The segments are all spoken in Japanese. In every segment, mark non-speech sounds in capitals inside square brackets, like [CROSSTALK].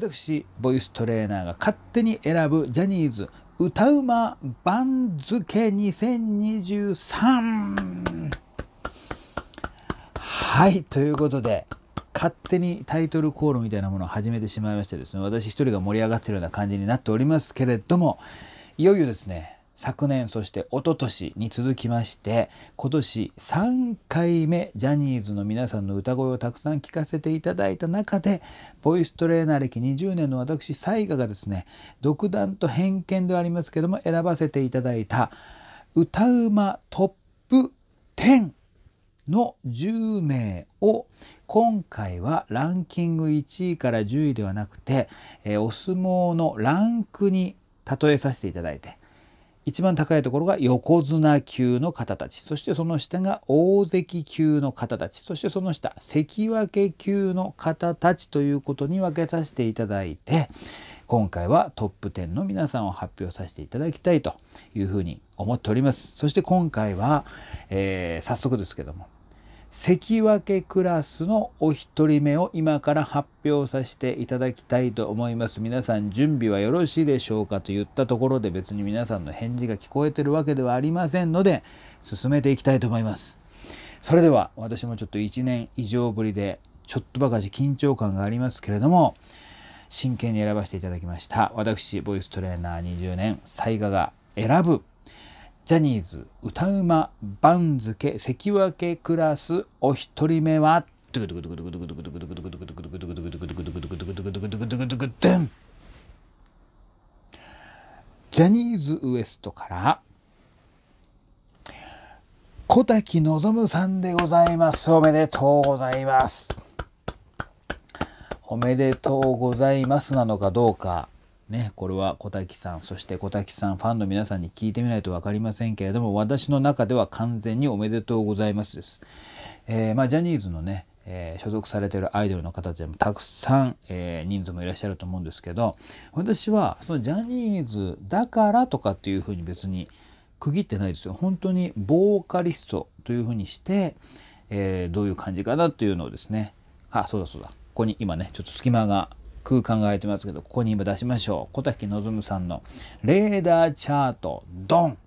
私ボイストレーナーが勝手に選ぶジャニーズ歌うま番付2023はいということで勝手にタイトルコールみたいなものを始めてしまいましてですね私一人が盛り上がってるような感じになっておりますけれどもいよいよですね昨年そして一昨年に続きまして今年3回目ジャニーズの皆さんの歌声をたくさん聴かせていただいた中でボイストレーナー歴20年の私才賀がですね独断と偏見ではありますけども選ばせていただいた歌うまトップ10の10名を今回はランキング1位から10位ではなくて、えお相撲のランクに例えさせていただいて一番高いところが横綱級の方たちそしてその下が大関級の方たちそしてその下関脇級の方たちということに分けさせていただいて今回はトップ10の皆さんを発表させていただきたいというふうに思っております。そして今回は、えー、早速ですけども関脇クラスのお一人目を今から発表させていただきたいと思います。皆さん準備はよろしいでしょうかと言ったところで別に皆さんの返事が聞こえてるわけではありませんので進めていきたいと思います。それでは私もちょっと1年以上ぶりでちょっとばかし緊張感がありますけれども真剣に選ばせていただきました私ボイストレーナー20年雑賀が選ぶジャニーズ歌うま番付関脇クラスお一人目はジャニーズウエストから小滝望さんでございますおめでとうございますおめでとうございますなのかどうかね、これは小滝さん、そして小滝さん、ファンの皆さんに聞いてみないと分かりませんけれども、私の中では完全におめでとうございますです。えー、まあ、ジャニーズのね、えー、所属されてるアイドルの方でもたくさん、えー、人数もいらっしゃると思うんですけど私はそのジャニーズだからとかっていうふうに別に区切ってないですよ本当にボーカリストというふうにして、えー、どういう感じかなっていうのをですねあそうだそうだここに今ねちょっと隙間がく考えてますけどここに今出しましょう小滝望さんのレーダーチャートドン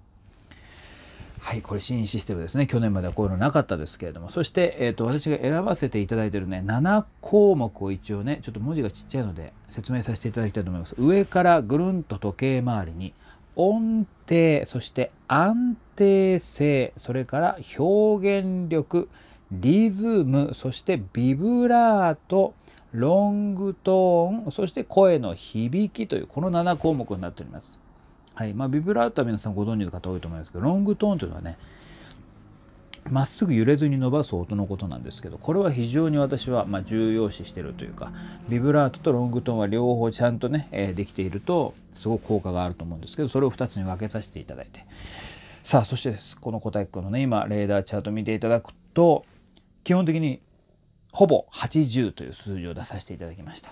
はい、これ新システムですね。去年まではこういうのなかったですけれども、そして、えーと私が選ばせていただいてるね、7項目を一応ね、ちょっと文字がちっちゃいので説明させていただきたいと思います。上からぐるんと時計回りに、音程、そして安定性、それから表現力、リズム、そしてビブラート、ロングトーンそして声の響きというこの7項目になっております。はいまあ、ビブラートは皆さんご存知の方多いと思いますけどロングトーンというのはねまっすぐ揺れずに伸ばす音のことなんですけどこれは非常に私はま重要視してるというかビブラートとロングトーンは両方ちゃんとね、えできているとすごく効果があると思うんですけどそれを2つに分けさせていただいてさあそしてですこの小太鼓のね今レーダーチャート見ていただくと基本的にほぼ80という数字を出させていただきました。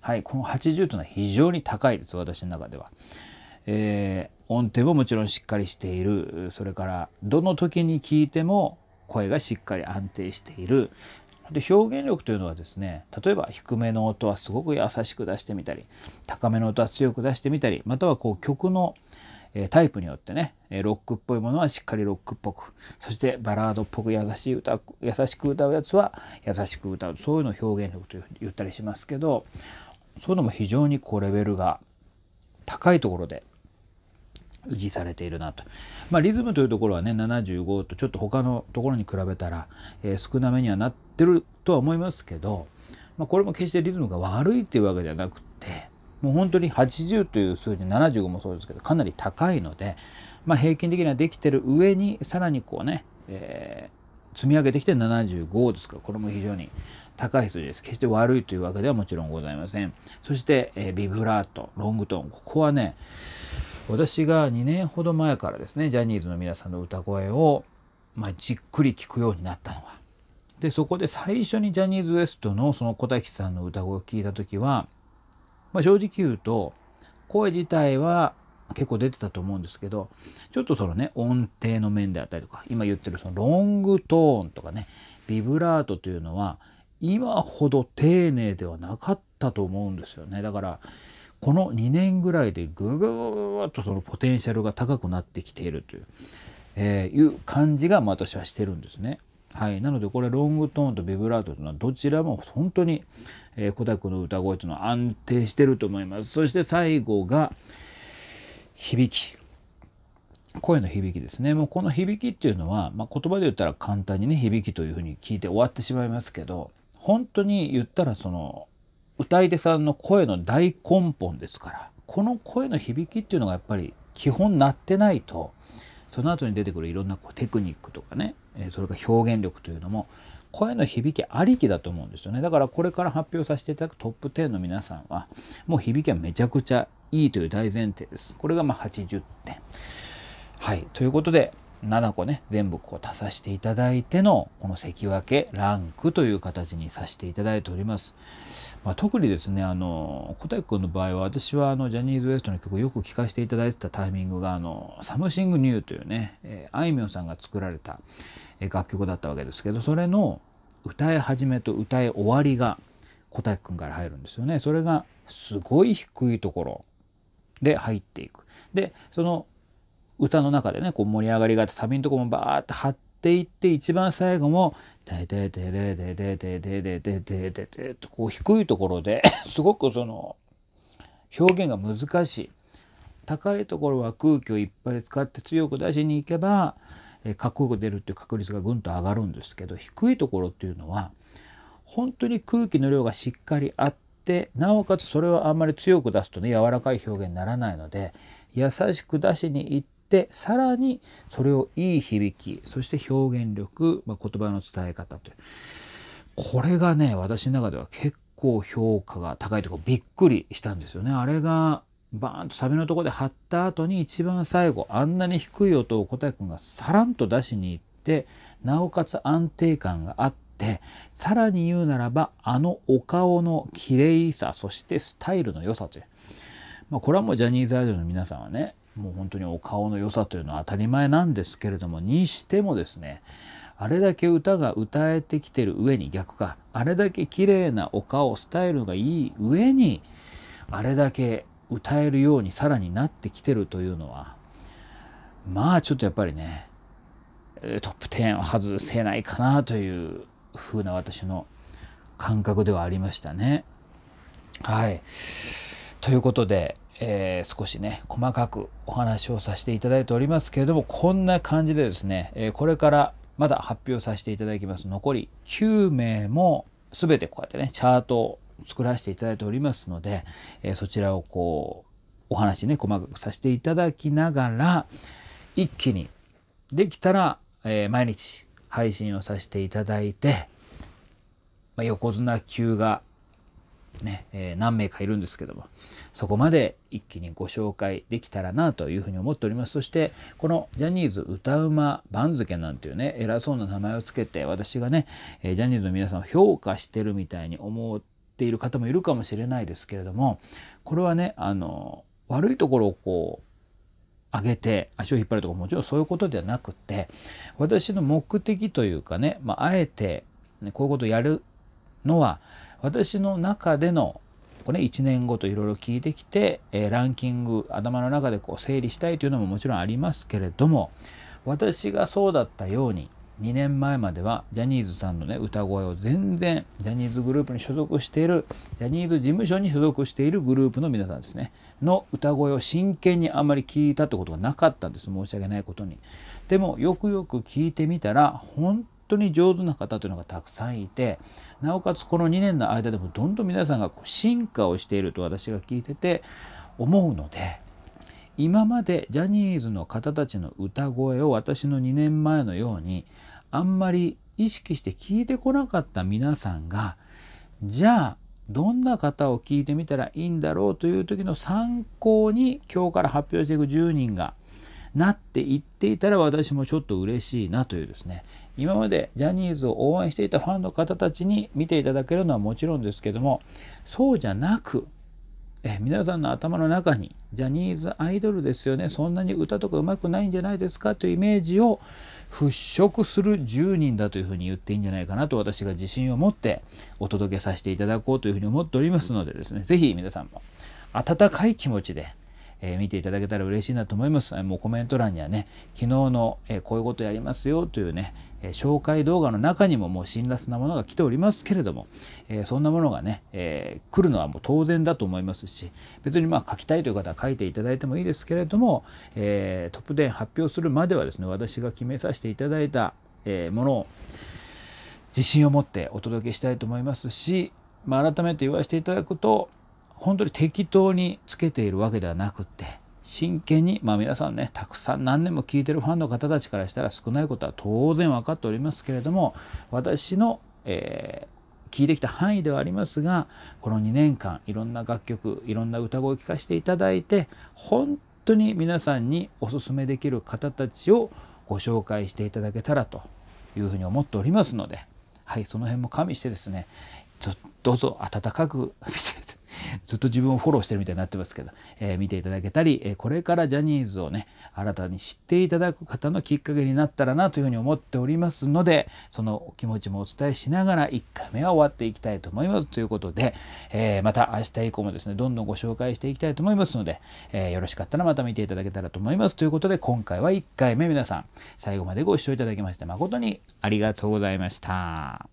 はい、この80というのは非常に高いです、私の中では。えー、音程ももちろんしっかりしている、それからどの時に聞いても声がしっかり安定している。で表現力というのはですね例えば低めの音はすごく優しく出してみたり高めの音は強く出してみたりまたはこう曲のえタイプによってね、ロックっぽいものはしっかりロックっぽくそしてバラードっぽく優しい歌優しく歌うやつは優しく歌うそういうのを表現力と言ったりしますけどそういうのも非常にこうレベルが高いところで維持されているなと、まあ、リズムというところはね75とちょっと他のところに比べたら、えー、少なめにはなってるとは思いますけど、まあ、これも決してリズムが悪いっていうわけではなくてもう本当に80という数字75もそうですけどかなり高いので、まあ、平均的にはできてる上にさらにこうね、えー、積み上げてきて75ですからこれも非常に高い数字です決して悪いというわけではもちろんございませんそして、えー、ビブラートロングトーンここはね私が2年ほど前からですねジャニーズの皆さんの歌声を、まあ、じっくり聞くようになったのはでそこで最初にジャニーズ WEST のその小滝さんの歌声を聞いた時は「まあ、正直言うと声自体は結構出てたと思うんですけどちょっとそのね音程の面であったりとか今言ってるそのロングトーンとかねビブラートというのは今ほど丁寧ではなかったと思うんですよねだからこの2年ぐらいでぐぐぐっとそのポテンシャルが高くなってきているという、えー、いう感じが私はしてるんですね。はい、なのでこれロングトーンとビブラートというのはどちらも本当に、えー、小田君の歌声というのは安定してると思いますそして最後が響き声の響きですねもうこの響きっていうのは、まあ、言葉で言ったら簡単にね響きというふうに聞いて終わってしまいますけど本当に言ったらその歌い手さんの声の大根本ですからこの声の響きっていうのがやっぱり基本鳴ってないとその後に出てくるいろんなこうテクニックとかねそれから表現力というのも声の響きありきだと思うんですよねだからこれから発表させていただくトップ10の皆さんはもう響きはめちゃくちゃいいという大前提ですこれがま80点はいということで7個ね全部こう足させていただいてのこの関脇ランクという形にさせていただいております。まあ、特にですねあの小瀧君の場合は私はあのジャニーズ WEST の曲をよく聴かせていただいてたタイミングがあの「サムシングニュー」というね、えー、あいみょんさんが作られたえ楽曲だったわけですけどそれの歌い始めと歌い終わりが小瀧君から入るんですよね。それがすごい低いところで入っていく。でその歌の中でねこう盛り上がりがあってサビのとこもバーって張ってっていって一番最後も「てててれててててててててて」とこう低いところで [LAUGHS] すごくその表現が難しい。高いところは空気をいっぱい使って強く出しに行けばかっこよく出るっていう確率がぐんと上がるんですけど低いところっていうのは本当に空気の量がしっかりあってなおかつそれをあんまり強く出すとね柔らかい表現にならないので優しく出しに行っててさらにそれをいい響きそして表現力、まあ、言葉の伝え方というこれがね私の中では結構評価が高いとこびっくりしたんですよね。あれがバーンとサビのとこで張った後に一番最後あんなに低い音を小田君がさらんと出しに行ってなおかつ安定感があってさらに言うならばあのお顔の綺麗さそしてスタイルの良さという、まあ、これはもうジャニーズアイドルの皆さんはねもう本当にお顔の良さというのは当たり前なんですけれどもにしてもですねあれだけ歌が歌えてきてる上に逆かあれだけ綺麗なお顔スタイルがいい上にあれだけ歌えるようにさらになってきてるというのはまあちょっとやっぱりねトップ10を外せないかなという風な私の感覚ではありましたね。はいということでえー、少しね細かくお話をさせていただいておりますけれどもこんな感じでですね、えー、これからまだ発表させていただきます残り9名も全てこうやってねチャートを作らせていただいておりますので、えー、そちらをこうお話ね細かくさせていただきながら一気にできたら、え毎日配信をさせていただいて、まあ、横綱級がね、えー、何名かいるんですけどもそこまで一気にご紹介できたらなというふうに思っておりますそしてこのジャニーズ歌うま番付なんていうね偉そうな名前をつけて私がね、えー、ジャニーズの皆さんを評価してるみたいに思っている方もいるかもしれないですけれどもこれはねあの悪いところをこう上げて足を引っ張るとかもちろんそういうことではなくて私の目的というかね、まあ、あえて、ね、こういうことをやるのは私の中でのこれ、1年後といろいろ聞いてきて、えー、ランキング頭の中でこう整理したいというのももちろんありますけれども私がそうだったように2年前まではジャニーズさんのね歌声を全然ジャニーズグループに所属しているジャニーズ事務所に所属しているグループの皆さんですねの歌声を真剣にあまり聞いたってことがなかったんです申し訳ないことに。でもよくよく聞いてみたら本当に上手な方というのがたくさんいてなおかつこの2年の間でもどんどん皆さんがこう進化をしていると私が聞いてて思うので今までジャニーズの方たちの歌声を私の2年前のようにあんまり意識して聞いてこなかった皆さんがじゃあどんな方を聞いてみたらいいんだろうという時の参考に今日から発表していく10人がなっていっていたら私もちょっと嬉しいなというですね今までジャニーズを応援していたファンの方たちに見ていただけるのはもちろんですけどもそうじゃなくえ皆さんの頭の中にジャニーズアイドルですよねそんなに歌とかうまくないんじゃないですかというイメージを払拭する10人だというふうに言っていいんじゃないかなと私が自信を持ってお届けさせていただこうというふうに思っておりますのでですね是非皆さんも温かい気持ちでえー、見ていただけたら嬉しいなと思います。もうコメント欄にはね、昨日の、えこういうことやりますよというね、え紹介動画の中にももう辛辣なものが来ておりますけれども、えそんなものがね、え来るのはもう当然だと思いますし、別にまあ書きたいという方は書いていただいてもいいですけれども、えトップ10発表するまではですね、私が決めさせていただいた、えものを自信を持ってお届けしたいと思いますし、まあ、改めて言わせていただくと本当に適当につけているわけではなくって真剣にまあ皆さんねたくさん何年も聞いてるファンの方たちからしたら少ないことは当然分かっておりますけれども私の、えー、聞いてきた範囲ではありますがこの2年間いろんな楽曲いろんな歌声を聴かせていただいて本当に皆さんにおすすめできる方たちをご紹介していただけたらというふうに思っておりますので、はい、その辺も加味してですねどうぞ温かく見てずっと自分をフォローしてるみたいになってますけど、えー、見ていただけたり、えこれからジャニーズをね新たに知っていただく方のきっかけになったらなというふうに思っておりますのでそのお気持ちもお伝えしながら1回目は終わっていきたいと思いますということで、えー、また明日以降もですねどんどんご紹介していきたいと思いますので、えー、よろしかったらまた見ていただけたらと思いますということで今回は1回目皆さん最後までご視聴いただきまして誠にありがとうございました。